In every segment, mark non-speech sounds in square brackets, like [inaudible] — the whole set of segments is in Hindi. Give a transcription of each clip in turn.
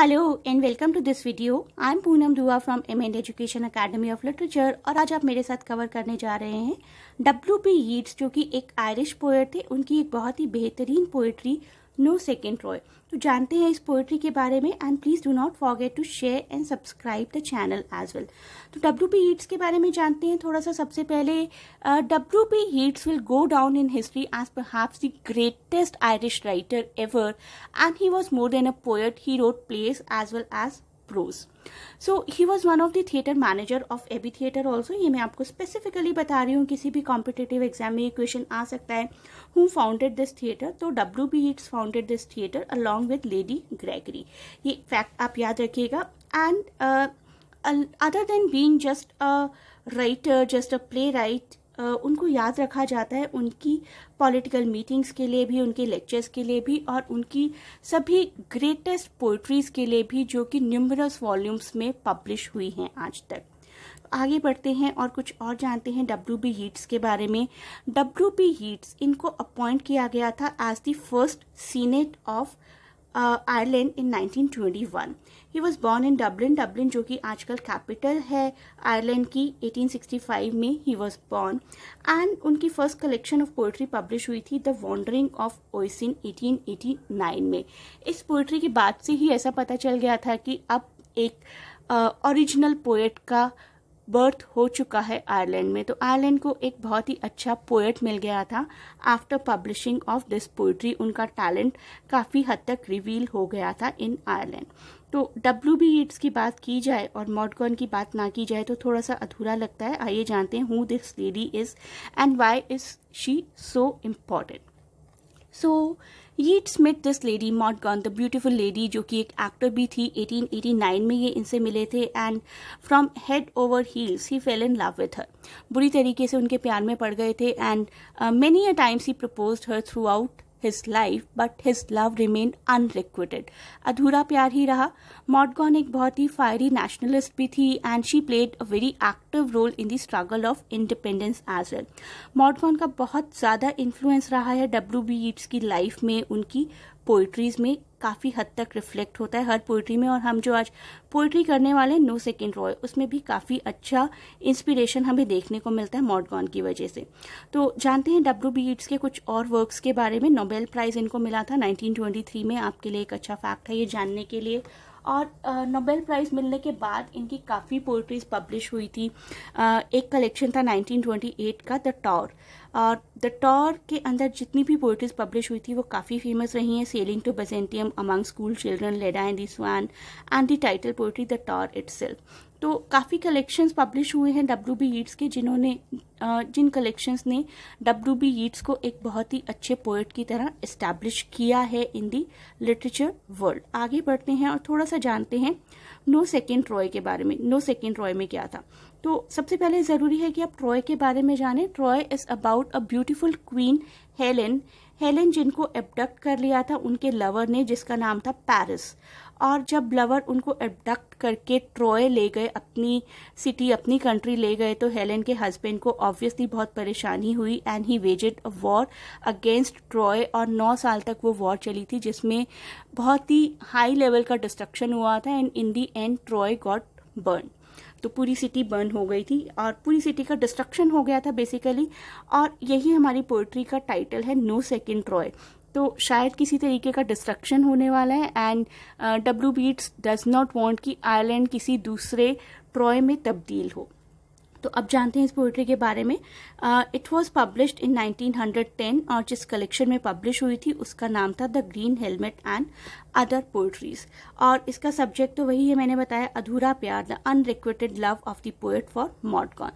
Hello and welcome to this video I am Poonam Dua from M and education academy of literature और आज आप मेरे साथ कवर करने जा रहे हैं डब्ल्यू पी यीट्स जो कि एक आयरिश पोएट थे उनकी एक बहुत ही बेहतरीन पोएट्री नो सेकेंड रॉय तो जानते हैं इस पोइट्री के बारे में and please do not forget to share and subscribe the channel as well तो डब्ल्यू पी हीट्स के बारे में जानते हैं थोड़ा सा सबसे पहले W B Yeats will go down in history as perhaps the greatest Irish writer ever and he was more than a poet he wrote plays as well as prose so he was one of the theatre manager of Abbey theatre also ये मैं आपको स्पेसिफिकली बता रही हूँ किसी भी कॉम्पिटेटिव एग्जाम में ये क्वेश्चन आ सकता है हु फाउंडेड दिस थिएटर तो W B Yeats founded this theatre along with Lady Gregory ये फैक्ट आप याद रखिएगा and other than being just a writer just a playwright उनको याद रखा जाता है उनकी पॉलिटिकल मीटिंग्स के लिए भी उनके लेक्चर्स के लिए भी और उनकी सभी ग्रेटेस्ट पोइट्रीज के लिए भी जो कि न्यूमरस वॉल्यूम्स में पब्लिश हुई हैं आज तक आगे बढ़ते हैं और कुछ और जानते हैं डब्ल्यू बी हीट्स के बारे में डब्ल्यू बी हीट्स इनको अपॉइंट किया गया था as the first senate of Ireland in 1921 he was born in Dublin Dublin जो कि आजकल कैपिटल है आयरलैंड की 1865 में ही वॉज बॉर्न एंड उनकी first collection of poetry publish हुई थी द वॉन्डरिंग ऑफ ओइसिन 1889 में इस पोइट्री के बाद से ही ऐसा पता चल गया था कि अब एक ओरिजिनल uh, पोएट का बर्थ हो चुका है आयरलैंड में तो आयरलैंड को एक बहुत ही अच्छा पोएट मिल गया था after publishing of this poetry उनका टैलेंट काफ़ी हद तक रिवील हो गया था इन आयरलैंड तो डब्ल्यू बी ईट्स की बात की जाए और मॉडगॉन की बात ना की जाए तो थोड़ा सा अधूरा लगता है आइए जानते हैं who this lady is and why is she so important so ये स्मिथ this lady Maud Gonne the beautiful lady जो कि एक एक्टर भी थी 1889 में ये इनसे मिले थे and from head over heels he fell in love with her बुरी तरीके से उनके प्यार में पड़ गए थे and many a times he propose her throughout his life but his love remain unrequited अधूरा प्यार ही रहा मॉडगॉन एक बहुत ही फायरी नेशनलिस्ट भी थी and she played a very active role in the struggle of independence as well Maud Gonne का बहुत ज़्यादा इन्फ्लुएंस रहा है डब्ल्यू बी ईट्स की लाइफ में उनकी पोइट्रीज में काफ़ी हद तक रिफ्लेक्ट होता है हर पोइट्री में और हम जो आज पोइट्री करने वाले हैं नो सेकेंड रॉय उसमें भी काफ़ी अच्छा इंस्पिरेशन हमें देखने को मिलता है मॉडगॉन की वजह से तो जानते हैं डब्ल्यू बी के कुछ और वर्क्स के बारे में नोबेल प्राइज़ इनको मिला था 1923 में आपके लिए एक अच्छा फैक्ट है ये जानने के लिए और नोबेल प्राइज़ मिलने के बाद इनकी काफ़ी पोइट्रीज पब्लिश हुई थी एक कलेक्शन था 1928 का द टॉर और द टॉर के अंदर जितनी भी पोइट्रीज पब्लिश हुई थी वो काफ़ी फेमस रही हैं sailing to Byzantium among school children Leda and this swan and the title poetry the tower it's तो काफ़ी कलेक्शंस पब्लिश हुए हैं डब्ल्यू बी ईट्स के जिन्होंने जिन कलेक्शंस ने डब्ल्यू बी ईट्स को एक बहुत ही अच्छे पोएट की तरह इस्टेब्लिश किया है इन दी लिटरेचर वर्ल्ड आगे बढ़ते हैं और थोड़ा सा जानते हैं नो सेकेंड ट्रॉय के बारे में नो सेकेंड ट्रॉय में क्या था तो सबसे पहले ज़रूरी है कि आप ट्रॉय के बारे में जानें Troy is about a beautiful queen Helen Helen जिनको एबडक्ट कर लिया था उनके लवर ने जिसका नाम था पेरिस और जब लवर उनको एबडक्ट करके ट्रॉय ले गए अपनी सिटी अपनी कंट्री ले गए तो हेलेन के हस्बैंड को ऑब्वियसली बहुत परेशानी हुई and he waged a war against Troy और नौ साल तक वो वॉर चली थी जिसमें बहुत ही हाई लेवल का डिस्ट्रक्शन हुआ था and in the end Troy got burn तो पूरी सिटी बर्न हो गई थी और पूरी सिटी का डिस्ट्रक्शन हो गया था बेसिकली और यही हमारी पोइट्री का टाइटल है नो सेकेंड ट्रॉय तो शायद किसी तरीके का डिस्ट्रक्शन होने वाला है and W B Yeats does not want कि आयरलैंड किसी दूसरे ट्रॉय में तब्दील हो तो अब जानते हैं इस पोइट्री के बारे में इट वॉज पब्लिश इन 1910 और जिस कलेक्शन में पब्लिश हुई थी उसका नाम था the green helmet and other poetries और इसका सब्जेक्ट तो वही है मैंने बताया अधूरा प्यार the unrequited love of the poet for Maud Gonne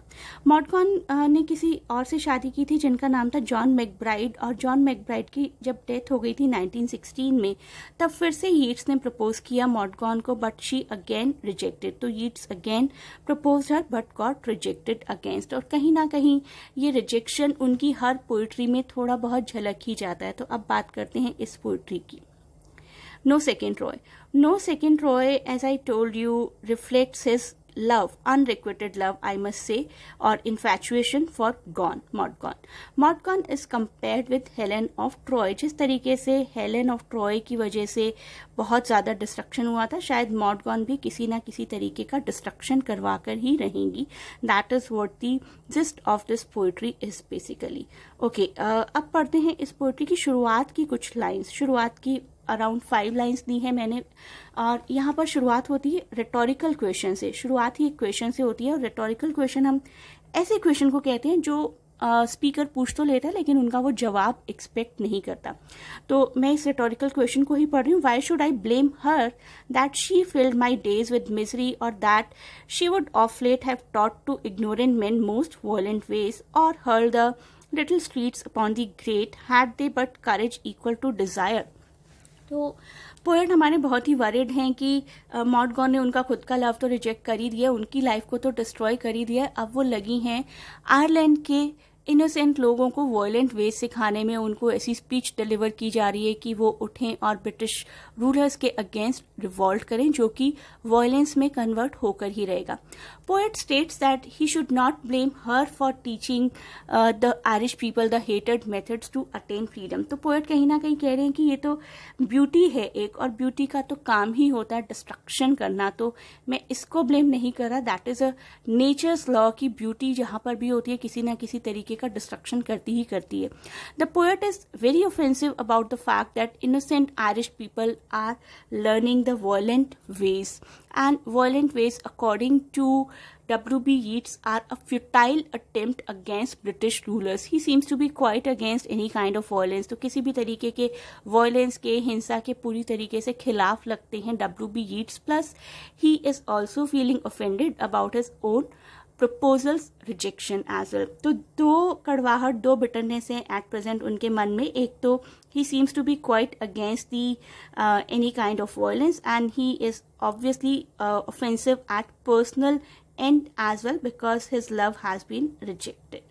Maud Gonne ने किसी और से शादी की थी जिनका नाम था जॉन मैकब्राइड और जॉन मैकब्राइड की जब डेथ हो गई थी 1916 में तब फिर से यीट्स ने प्रपोज किया मॉडकॉन को बट शी अगेन रिजेक्टेड तो Yeats again propose her but got reject rejected against और कहीं ना कहीं ये रिजेक्शन उनकी हर पोइट्री में थोड़ा बहुत झलक ही जाता है तो अब बात करते हैं इस पोइट्री की no second Troy no second Troy as I told you reflects his love unrequited love I love, से और say, or infatuation for Gone, Mortgon. Gonne is compare with Helen of Troy जिस तरीके से हेलन ऑफ ट्रॉय की वजह से बहुत ज़्यादा डिस्ट्रक्शन हुआ था शायद मॉडगॉन भी किसी ना किसी तरीके का डिस्ट्रक्शन करवा कर ही रहेंगी that is what the gist of this poetry is basically okay अब पढ़ते हैं इस पोएट्री की शुरुआत की कुछ लाइन्स शुरुआत की अराउंड फाइव लाइन्स दी हैं मैंने और यहाँ पर शुरुआत होती है रेटोरिकल क्वेश्चन से शुरुआत ही एक क्वेश्चन से होती है और रेटोरिकल क्वेश्चन हम ऐसे क्वेश्चन को कहते हैं जो स्पीकर uh, पूछ तो लेता है लेकिन उनका वो जवाब एक्सपेक्ट नहीं करता तो मैं इस रेटोरिकल क्वेश्चन को ही पढ़ रही हूँ why should I blame her that she filled my days with misery or that she would of late have taught to ignorant man most violent ways or hurled the little streets upon the great had they but courage equal to desire तो पोएट हमारे बहुत ही वरिड हैं कि गॉन ने उनका खुद का लव तो रिजेक्ट कर ही दिया उनकी लाइफ को तो डिस्ट्रॉय कर ही दिया अब वो लगी हैं आयरलैंड के इनोसेंट लोगों को वॉयलेंट वे सिखाने में उनको ऐसी स्पीच डिलीवर की जा रही है कि वो उठें और ब्रिटिश रूलर्स के अगेंस्ट रिवॉल्ट करें जो कि वॉयलेंस में कन्वर्ट होकर ही रहेगा poet states that he should not blame her for teaching the Irish people the hated methods to attain freedom तो पोएट कहीं ना कहीं कह रहे हैं कि ये तो ब्यूटी है एक और ब्यूटी का तो काम ही होता है डिस्ट्रक्शन करना तो मैं इसको ब्लेम नहीं कर रहा that is a nature's law की ब्यूटी जहां पर भी होती है किसी ना किसी तरीके बच्चे का डिस्ट्रक्शन करती ही करती है the poet is very offensive about the fact that innocent Irish people are learning the violent ways and violent ways according to W B Yeats are a futile attempt against British rulers he seems to be quite against any kind of violence तो किसी भी तरीके के वॉयलेंस के हिंसा के पूरी तरीके से खिलाफ लगते हैं W B Yeats plus he is also feeling offended about his own proposals rejection as well तो दो कड़वाहट दो बिटरनेस है एट प्रेजेंट उनके मन में एक तो he seems to be quite against the any kind of violence and he is obviously offensive at personal and as well because his love has been rejected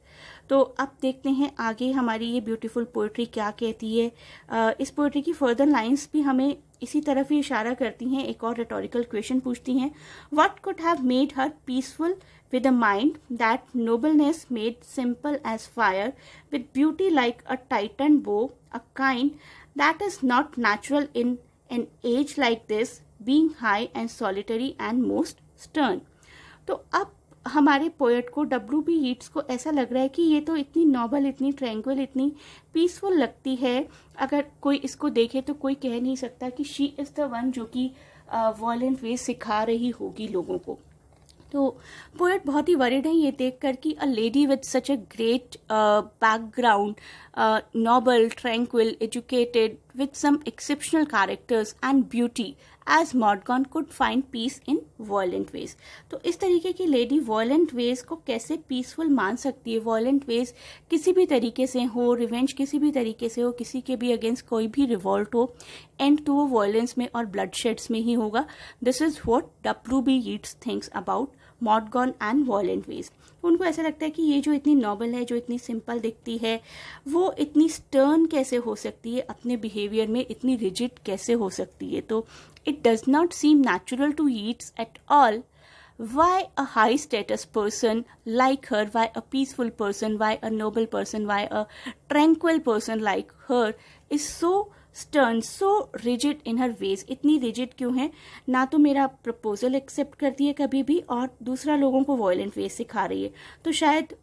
तो अब देखते हैं आगे हमारी ये ब्यूटीफुल पोइट्री क्या कहती है इस पोइट्री की फर्दर लाइंस भी हमें इसी तरफ ही इशारा करती हैं एक और रिटोरिकल क्वेश्चन पूछती हैं what could have made her peaceful with a mind that nobleness made simple as fire with beauty like a tightened bow a kind that is not natural in an age like this being high and solitary and most stern तो अब हमारे पोएट को डब्ल्यू बी हीट्स को ऐसा लग रहा है कि ये तो इतनी नॉबल इतनी ट्रैंक्वल इतनी पीसफुल लगती है अगर कोई इसको देखे तो कोई कह नहीं सकता कि शी इज़ द वन जो कि वॉलेंट वे सिखा रही होगी लोगों को तो पोएट बहुत ही वरिड है ये देख कर कि a lady with such a great background noble tranquil educated with some exceptional characters and beauty as Maud Gonne could find peace in violent ways तो इस तरीके की लेडी वॉयलेंट वेज को कैसे पीसफुल मान सकती है वॉयेंट वेज किसी भी तरीके से हो रिवेंज किसी भी तरीके से हो किसी के भी अगेंस्ट कोई भी रिवॉल्ट हो एंड तो वो वॉयेंस में और ब्लड शेड्स में ही होगा this is what W B Yeats things about Maud Gonne and violent ways उनको ऐसा लगता है कि ये जो इतनी नॉबल है जो इतनी सिंपल दिखती है वो इतनी स्टर्न कैसे हो सकती है अपने बिहेवियर में इतनी रिजिड कैसे हो सकती है तो It does not seem natural to Yeats at all. Why a high status person like her, why a peaceful person, why a noble person, why a tranquil person like her is so stern so rigid in her ways itni rigid क्यों hai na to mera proposal accept karti hai kabhi bhi aur dusra logon ko violent ways sikha rahi hai to shayad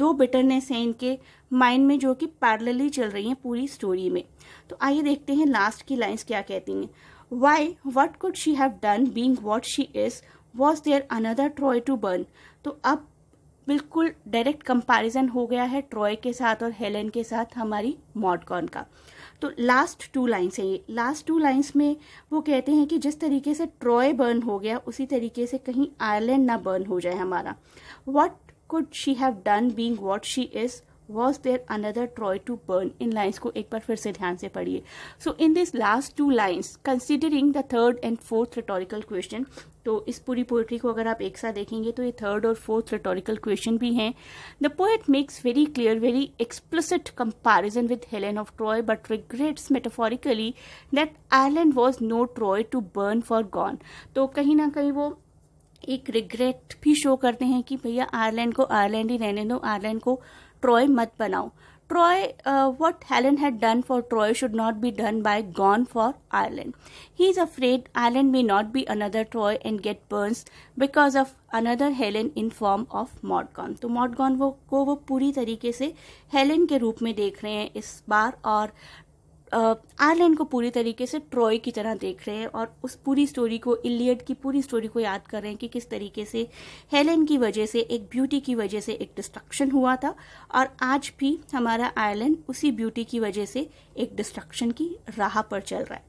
दो बिटरनेस हैं इनके माइंड में जो कि पैरेलली चल रही हैं पूरी स्टोरी में तो आइए देखते हैं लास्ट की लाइंस क्या कहती हैं Why? What could she have done being what she is? Was there another Troy to burn? तो अब बिल्कुल डायरेक्ट कंपैरिजन हो गया है ट्रॉय के साथ और हेलेन के साथ हमारी मॉडकॉन का तो लास्ट टू लाइन्स है ये लास्ट टू लाइन्स में वो कहते हैं कि जिस तरीके से ट्रॉय बर्न हो गया उसी तरीके से कहीं आयरलैंड ना बर्न हो जाए हमारा what could she have done being what she is was there another Troy to burn इन लाइन्स को एक बार फिर से ध्यान से पढ़िए so in this last two lines considering the third and fourth rhetorical question तो इस पूरी पोइट्री को अगर आप एक साथ देखेंगे तो ये थर्ड और फोर्थ रिटोरिकल क्वेश्चन भी हैं the poet makes very clear very explicit comparison with Helen of Troy but regrets metaphorically that Ireland was no Troy to burn for Gonne तो कहीं ना कहीं वो एक रिग्रेट भी शो करते हैं कि भैया आयरलैंड को आयरलैंड ही रहने दो आयरलैंड को ट्रॉय मत बनाओ Troy what Helen had done for Troy should not be done by Gonne for Ireland he is afraid Ireland may not be another Troy and get burns because of another Helen in form of Maud Gonne तो मॉडगॉन वो को वो पूरी तरीके से हेलन के रूप में देख रहे हैं इस बार और आयरलैंड को पूरी तरीके से ट्रॉय की तरह देख रहे हैं और उस पूरी स्टोरी को इलियड की पूरी स्टोरी को याद कर रहे हैं कि किस तरीके से हेलेन की वजह से एक ब्यूटी की वजह से एक डिस्ट्रक्शन हुआ था और आज भी हमारा आयरलैंड उसी ब्यूटी की वजह से एक डिस्ट्रक्शन की राह पर चल रहा है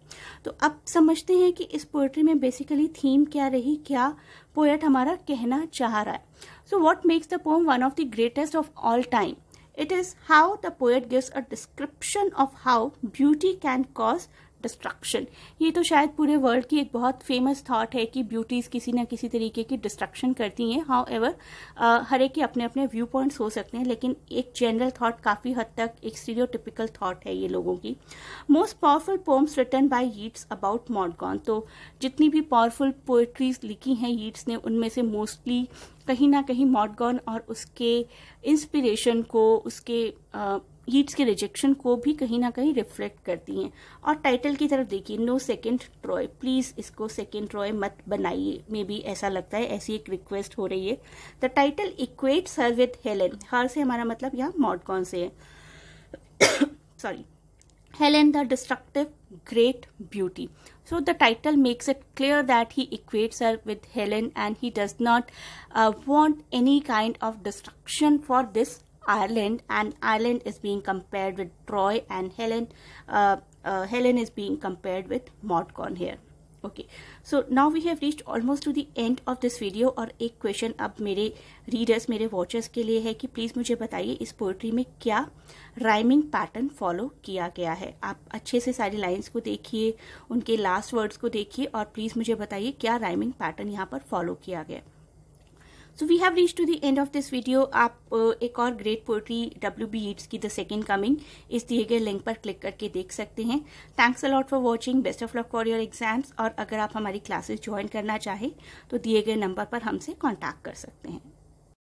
तो अब समझते हैं कि इस पोएट्री में बेसिकली थीम क्या रही क्या पोएट हमारा कहना चाह रहा है so what makes the poem one of the greatest of all time It is how the poet gives a description of how beauty can cause destruction ये तो शायद पूरे वर्ल्ड की एक बहुत फेमस थाट है कि ब्यूटीज़ किसी ना किसी तरीके की डिस्ट्रक्शन करती हैं हाउ एवर हर एक के अपने अपने व्यू पॉइंट्स हो सकते हैं लेकिन एक जनरल थाट काफ़ी हद तक एक स्टीरियोटिपिकल थाट है ये लोगों की most powerful poems written by Yeats about Maud Gonne तो जितनी भी पावरफुल पोएट्रीज लिखी हैं यीट्स ने उनमें से मोस्टली कहीं ना कहीं मॉडगॉन और उसके इंस्पिरेशन को उसके हीट्स के रिजेक्शन को भी कहीं ना कहीं रिफ्लेक्ट करती हैं और टाइटल की तरफ देखिए नो सेकेंड ट्रॉय प्लीज़ इसको सेकेंड ट्रॉय मत बनाइए मे बी ऐसा लगता है ऐसी एक रिक्वेस्ट हो रही है the title equates her with Helen her से हमारा मतलब यहाँ मॉड कौन से है [coughs] sorry Helen the destructive great beauty so the title makes it clear that he equates her with Helen and he does not want any kind of destruction for this Ireland, and Ireland is being compared with Troy, and Helen, uh, uh, Helen is being compared with Mortcon here. Okay so now we have reached almost to the end of this video और एक क्वेश्चन अब मेरे रीडर्स मेरे वॉचर्स के लिए है कि प्लीज़ मुझे बताइए इस पोइट्री में क्या राइमिंग पैटर्न फॉलो किया गया है आप अच्छे से सारी लाइंस को देखिए उनके लास्ट वर्ड्स को देखिए और प्लीज़ मुझे बताइए क्या राइमिंग पैटर्न यहाँ पर फॉलो किया गया so we have reach to the end of this video आप एक और great poetry W B Yeats की द सेकेंड कमिंग इस दिए गए लिंक पर क्लिक करके देख सकते हैं thanks a lot for watching best of luck for your exams और अगर आप हमारी क्लासेस ज्वाइन करना चाहें तो दिए गए नंबर पर हमसे कॉन्टैक्ट कर सकते हैं